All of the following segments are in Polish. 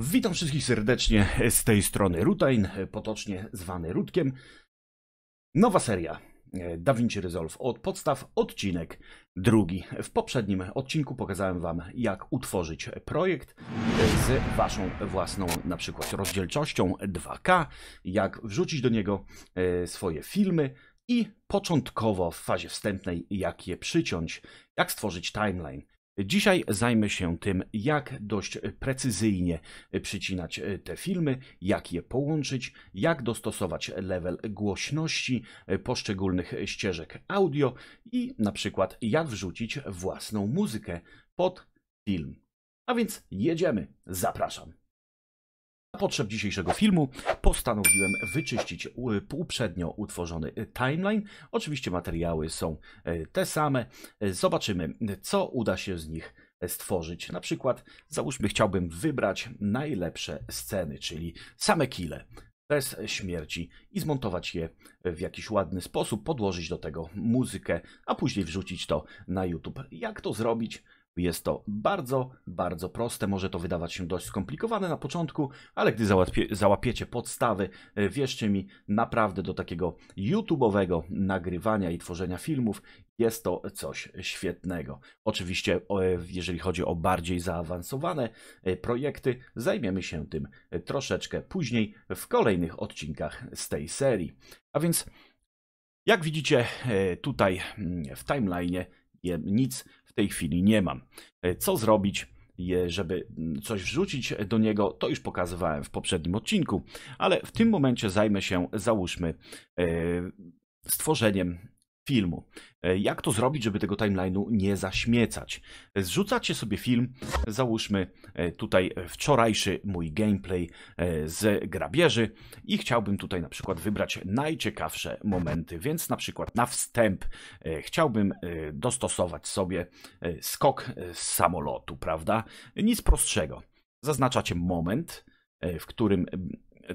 Witam wszystkich serdecznie z tej strony Rutain, potocznie zwany Rutkiem. Nowa seria e, DaVinci Resolve od podstaw, odcinek drugi. W poprzednim odcinku pokazałem Wam, jak utworzyć projekt z Waszą własną na przykład rozdzielczością 2K, jak wrzucić do niego e, swoje filmy, i początkowo w fazie wstępnej, jak je przyciąć, jak stworzyć timeline, Dzisiaj zajmę się tym, jak dość precyzyjnie przycinać te filmy, jak je połączyć, jak dostosować level głośności poszczególnych ścieżek audio i na przykład jak wrzucić własną muzykę pod film. A więc jedziemy, zapraszam potrzeb dzisiejszego filmu postanowiłem wyczyścić uprzednio utworzony timeline. Oczywiście materiały są e, te same. E, zobaczymy, co uda się z nich e, stworzyć. Na przykład, załóżmy, chciałbym wybrać najlepsze sceny, czyli same kile bez śmierci i zmontować je w jakiś ładny sposób, podłożyć do tego muzykę, a później wrzucić to na YouTube. Jak to zrobić? Jest to bardzo, bardzo proste. Może to wydawać się dość skomplikowane na początku, ale gdy załapie, załapiecie podstawy, e, wierzcie mi, naprawdę do takiego YouTube'owego nagrywania i tworzenia filmów jest to coś świetnego. Oczywiście, e, jeżeli chodzi o bardziej zaawansowane e, projekty, zajmiemy się tym troszeczkę później w kolejnych odcinkach z tej serii. A więc, jak widzicie, tutaj mm, w timeline nic tej chwili nie mam. E, co zrobić? żeby mm, coś wrzucić do niego, to już pokazywałem w poprzednim odcinku, ale w tym momencie zajmę się, załóżmy, e, stworzeniem filmu. E, jak to zrobić, żeby tego timeline'u nie zaśmiecać? E, zrzucacie sobie film, załóżmy e, tutaj wczorajszy mój gameplay z grabieży i chciałbym tutaj na przykład wybrać najciekawsze momenty, więc na przykład na wstęp chciałbym dostosować sobie skok z samolotu, prawda? Nic prostszego. Zaznaczacie moment, w którym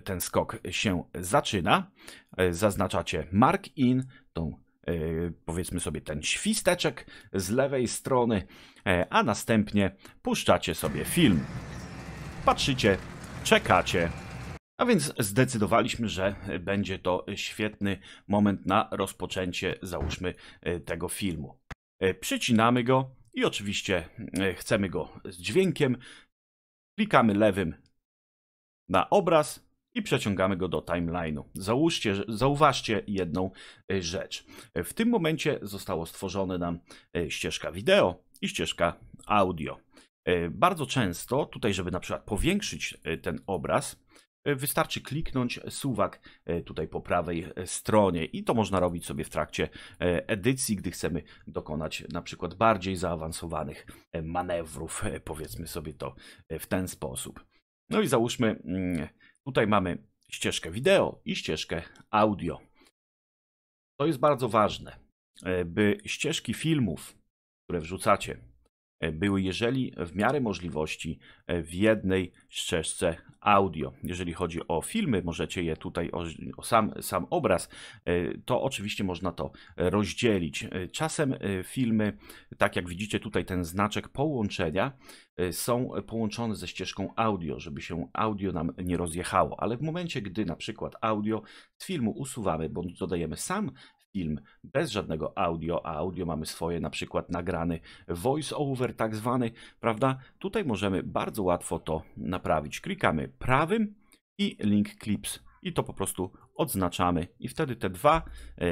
ten skok się zaczyna. Zaznaczacie mark in, tą E, powiedzmy sobie ten świsteczek z lewej strony, e, a następnie puszczacie sobie film. Patrzycie, czekacie. A więc zdecydowaliśmy, że będzie to świetny moment na rozpoczęcie, załóżmy, e, tego filmu. Przycinamy go i oczywiście chcemy go z dźwiękiem. Klikamy lewym na obraz i przeciągamy go do timeline'u. Załóżcie, zauważcie jedną e, rzecz. E, w tym momencie zostało stworzone nam e, ścieżka wideo i ścieżka audio. Bardzo często, tutaj żeby na przykład powiększyć ten obraz, wystarczy kliknąć suwak tutaj po prawej stronie i to można robić sobie w trakcie edycji, gdy chcemy dokonać na przykład bardziej zaawansowanych manewrów, powiedzmy sobie to w ten sposób. No i załóżmy, mm, tutaj mamy ścieżkę wideo i ścieżkę audio. To jest bardzo ważne, e, by ścieżki filmów, które wrzucacie były, jeżeli w miarę możliwości, e, w jednej ścieżce audio. Jeżeli chodzi o filmy, możecie je tutaj, o, o sam, sam obraz, e, to oczywiście można to rozdzielić. E, czasem filmy, tak jak widzicie tutaj ten znaczek połączenia, są połączone ze ścieżką audio, żeby się audio nam nie rozjechało, ale w momencie, gdy na przykład audio z filmu usuwamy bądź dodajemy sam film bez żadnego audio, a audio mamy swoje, na przykład nagrany voice-over tak zwany, prawda? Tutaj możemy bardzo łatwo to naprawić. Klikamy prawym i link clips i to po prostu odznaczamy i wtedy te dwa e,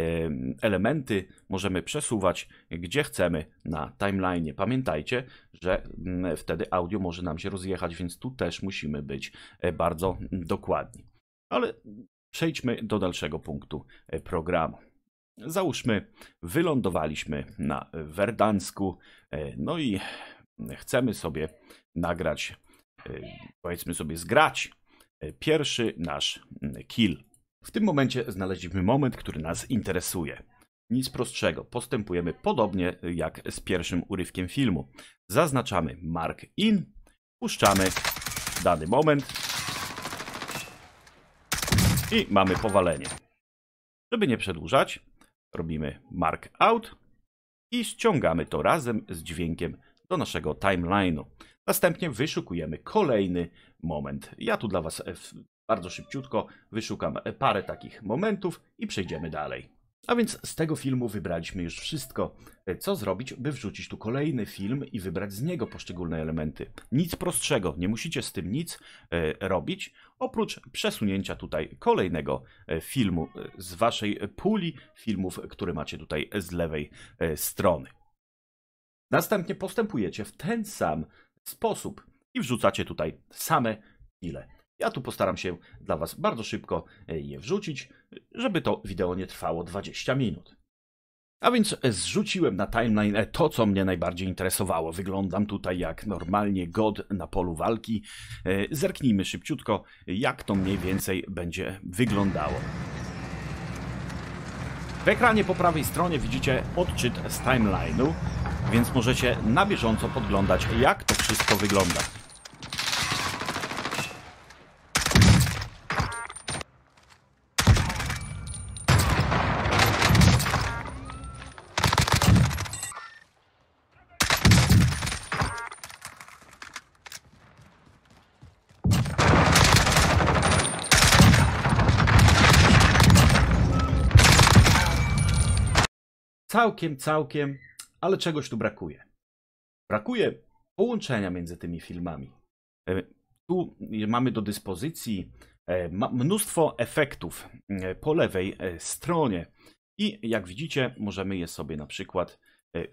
elementy możemy przesuwać gdzie chcemy na timeline. Pamiętajcie, że mm, wtedy audio może nam się rozjechać, więc tu też musimy być e, bardzo dokładni. Ale przejdźmy do dalszego punktu e, programu. Załóżmy, wylądowaliśmy na Werdansku, e, no i chcemy sobie nagrać, e, powiedzmy sobie zgrać e, pierwszy nasz mm, kill. W tym momencie znaleźliśmy moment, który nas interesuje. Nic prostszego, postępujemy podobnie jak z pierwszym urywkiem filmu. Zaznaczamy mark in, puszczamy dany moment i mamy powalenie. Żeby nie przedłużać, robimy mark out i ściągamy to razem z dźwiękiem do naszego timeline'u. Następnie wyszukujemy kolejny moment. Ja tu dla Was e, bardzo szybciutko wyszukam parę takich momentów i przejdziemy dalej. A więc z tego filmu wybraliśmy już wszystko. E, co zrobić, by wrzucić tu kolejny film i wybrać z niego poszczególne elementy? Nic prostszego, nie musicie z tym nic e, robić, oprócz przesunięcia tutaj kolejnego e, filmu z waszej puli filmów, który macie tutaj z lewej strony. Następnie postępujecie w ten sam sposób i wrzucacie tutaj same ile. Ja tu postaram się dla Was bardzo szybko e, je wrzucić, żeby to wideo nie trwało 20 minut. A więc e, zrzuciłem na timeline e, to, co mnie najbardziej interesowało. Wyglądam tutaj jak normalnie god na polu walki. Zerknijmy szybciutko, jak to mniej więcej będzie wyglądało. W ekranie po prawej stronie widzicie odczyt z timeline'u, więc możecie na bieżąco podglądać, jak to wszystko wygląda. Całkiem, całkiem, ale czegoś tu brakuje. Brakuje połączenia między tymi filmami. E, tu mamy do dyspozycji e, mnóstwo efektów e, po lewej stronie. I jak widzicie, możemy je sobie na przykład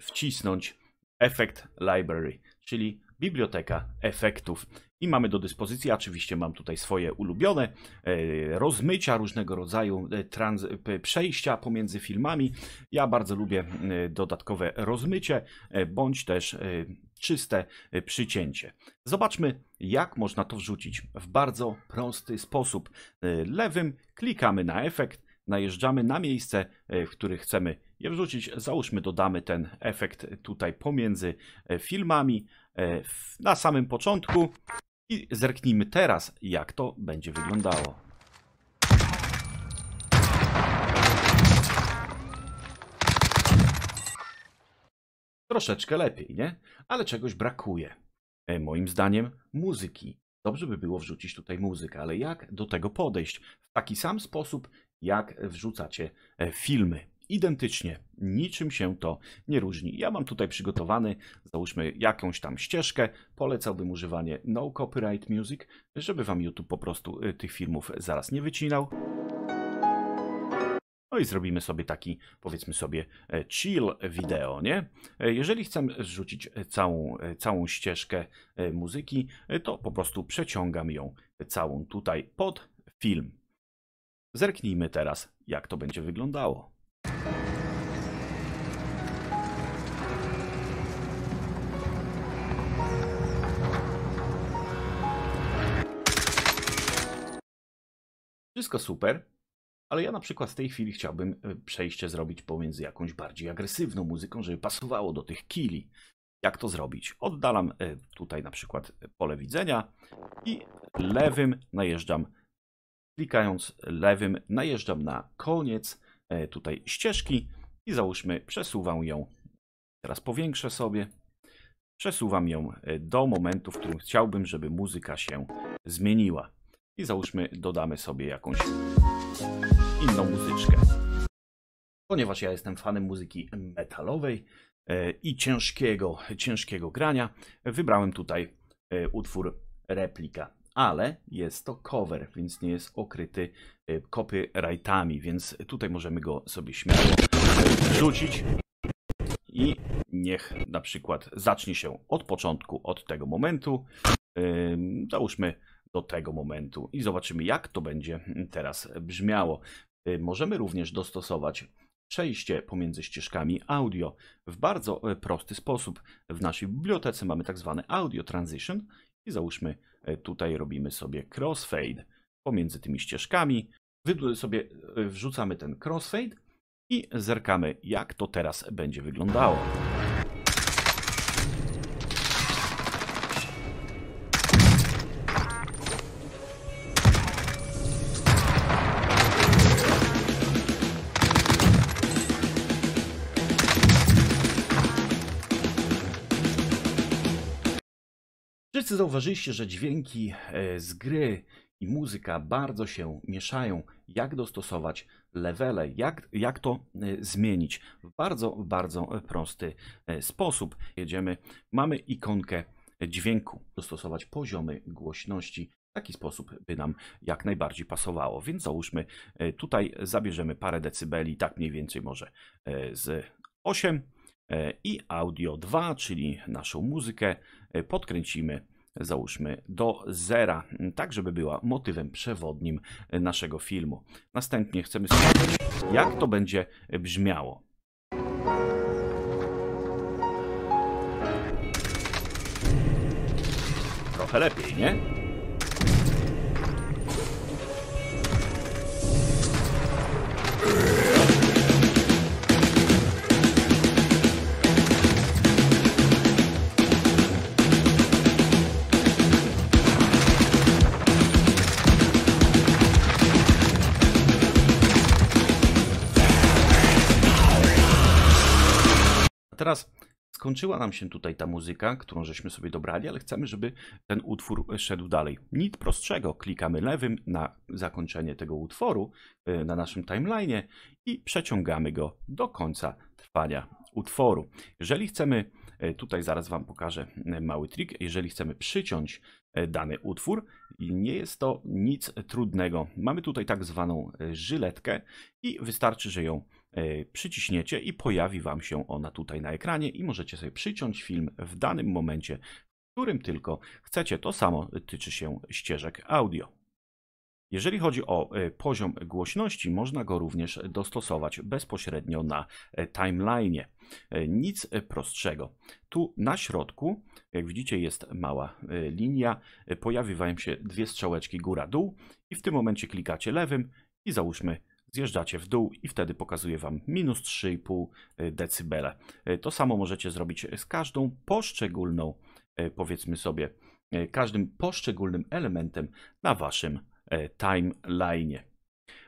wcisnąć efekt library, czyli biblioteka efektów. I mamy do dyspozycji, oczywiście mam tutaj swoje ulubione e, rozmycia, różnego rodzaju e, trans, e, przejścia pomiędzy filmami. Ja bardzo lubię dodatkowe rozmycie, bądź też czyste przycięcie. Zobaczmy, jak można to wrzucić w bardzo prosty sposób. Lewym klikamy na efekt, najeżdżamy na miejsce, w które chcemy je wrzucić. Załóżmy, dodamy ten efekt tutaj pomiędzy filmami, E, na samym początku i zerknijmy teraz, jak to będzie wyglądało. Troszeczkę lepiej, nie? Ale czegoś brakuje. E, moim zdaniem muzyki. Dobrze by było wrzucić tutaj muzykę, ale jak do tego podejść? W taki sam sposób, jak wrzucacie e, filmy identycznie. Niczym się to nie różni. Ja mam tutaj przygotowany, załóżmy, jakąś tam ścieżkę. Polecałbym używanie no copyright music, żeby wam YouTube po prostu y, tych filmów zaraz nie wycinał. No i zrobimy sobie taki, powiedzmy sobie, e, chill wideo, nie? E, jeżeli chcę zrzucić e, całą, całą ścieżkę muzyki, to po prostu przeciągam ją całą tutaj pod film. Zerknijmy teraz, jak to będzie wyglądało. Wszystko super, ale ja na przykład w tej chwili chciałbym e, przejście zrobić pomiędzy jakąś bardziej agresywną muzyką, żeby pasowało do tych kili. Jak to zrobić? Oddalam e, tutaj na przykład pole widzenia i lewym najeżdżam, klikając lewym najeżdżam na koniec e, tutaj ścieżki i załóżmy przesuwam ją, teraz powiększę sobie, przesuwam ją do momentu, w którym chciałbym, żeby muzyka się zmieniła i załóżmy dodamy sobie jakąś inną muzyczkę. Ponieważ ja jestem fanem muzyki metalowej e, i ciężkiego, ciężkiego grania, wybrałem tutaj e, utwór replika, ale jest to cover, więc nie jest okryty e, copyrightami, więc tutaj możemy go sobie śmiało wrzucić i niech na przykład zacznie się od początku, od tego momentu. Załóżmy do tego momentu i zobaczymy, jak to będzie teraz brzmiało. Y, możemy również dostosować przejście pomiędzy ścieżkami audio w bardzo y, prosty sposób. W naszej bibliotece mamy tak zwany audio transition i załóżmy y, tutaj robimy sobie crossfade pomiędzy tymi ścieżkami. Sobie wrzucamy ten crossfade i zerkamy, jak to teraz będzie wyglądało. Wszyscy zauważyliście, że dźwięki e, z gry i muzyka bardzo się mieszają. Jak dostosować levele, jak, jak to e, zmienić? W bardzo, bardzo e, prosty sposób. Jedziemy, mamy ikonkę dźwięku, dostosować poziomy głośności w taki sposób, by nam jak najbardziej pasowało. Więc załóżmy, tutaj zabierzemy parę decybeli, tak mniej więcej może z 8 E, i audio 2, czyli naszą muzykę e, podkręcimy załóżmy do zera, tak żeby była motywem przewodnim e, naszego filmu. Następnie chcemy sprawdzić, jak to będzie brzmiało. Trochę lepiej, nie? skończyła nam się tutaj ta muzyka, którą żeśmy sobie dobrali, ale chcemy, żeby ten utwór szedł dalej. Nic prostszego, klikamy lewym na zakończenie tego utworu e, na naszym timeline i przeciągamy go do końca trwania utworu. Jeżeli chcemy, e, tutaj zaraz Wam pokażę e, mały trik, jeżeli chcemy przyciąć dany utwór, nie jest to nic trudnego. Mamy tutaj tak zwaną żyletkę i wystarczy, że ją E, przyciśniecie i pojawi Wam się ona tutaj na ekranie i możecie sobie przyciąć film w danym momencie, w którym tylko chcecie. To samo tyczy się ścieżek audio. Jeżeli chodzi o e, poziom głośności, można go również dostosować bezpośrednio na e, timeline. Nic prostszego. Tu na środku, jak widzicie, jest mała linia. Pojawiają się dwie strzałeczki góra-dół i w tym momencie klikacie lewym i załóżmy zjeżdżacie w dół i wtedy pokazuje Wam minus 3,5 e, dB. E, to samo możecie zrobić z każdą poszczególną, e, powiedzmy sobie, każdym poszczególnym elementem na Waszym timeline.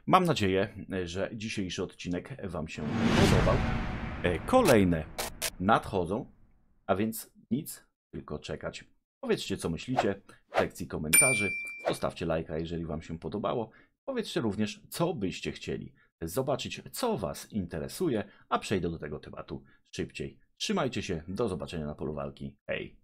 Mam nadzieję, że dzisiejszy odcinek Wam się podobał. Kolejne nadchodzą, a więc nic, tylko czekać. Powiedzcie, co myślicie w sekcji komentarzy. Zostawcie lajka, jeżeli Wam się podobało. Powiedzcie również, co byście chcieli zobaczyć, co Was interesuje, a przejdę do tego tematu szybciej. Trzymajcie się, do zobaczenia na polu walki. Hej!